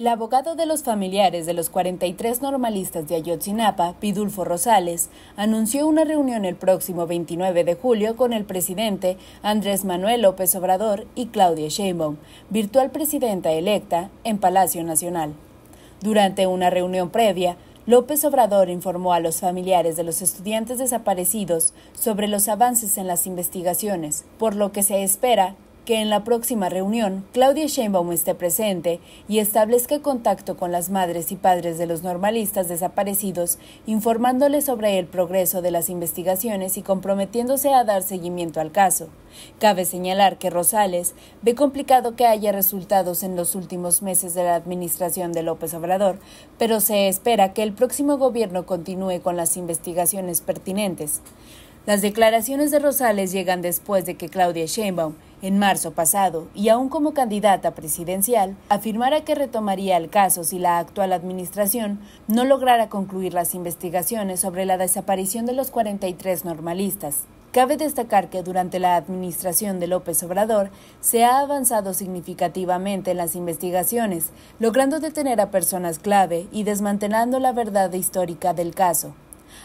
El abogado de los familiares de los 43 normalistas de Ayotzinapa, Pidulfo Rosales, anunció una reunión el próximo 29 de julio con el presidente Andrés Manuel López Obrador y Claudia Sheinbaum, virtual presidenta electa, en Palacio Nacional. Durante una reunión previa, López Obrador informó a los familiares de los estudiantes desaparecidos sobre los avances en las investigaciones, por lo que se espera en la próxima reunión Claudia Sheinbaum esté presente y establezca contacto con las madres y padres de los normalistas desaparecidos, informándoles sobre el progreso de las investigaciones y comprometiéndose a dar seguimiento al caso. Cabe señalar que Rosales ve complicado que haya resultados en los últimos meses de la administración de López Obrador, pero se espera que el próximo gobierno continúe con las investigaciones pertinentes. Las declaraciones de Rosales llegan después de que Claudia Sheinbaum, en marzo pasado, y aún como candidata presidencial, afirmara que retomaría el caso si la actual administración no lograra concluir las investigaciones sobre la desaparición de los 43 normalistas. Cabe destacar que durante la administración de López Obrador se ha avanzado significativamente en las investigaciones, logrando detener a personas clave y desmantelando la verdad histórica del caso.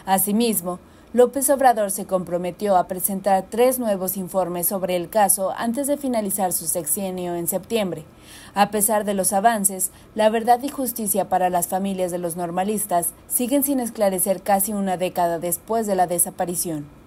Asimismo, López Obrador se comprometió a presentar tres nuevos informes sobre el caso antes de finalizar su sexenio en septiembre. A pesar de los avances, la verdad y justicia para las familias de los normalistas siguen sin esclarecer casi una década después de la desaparición.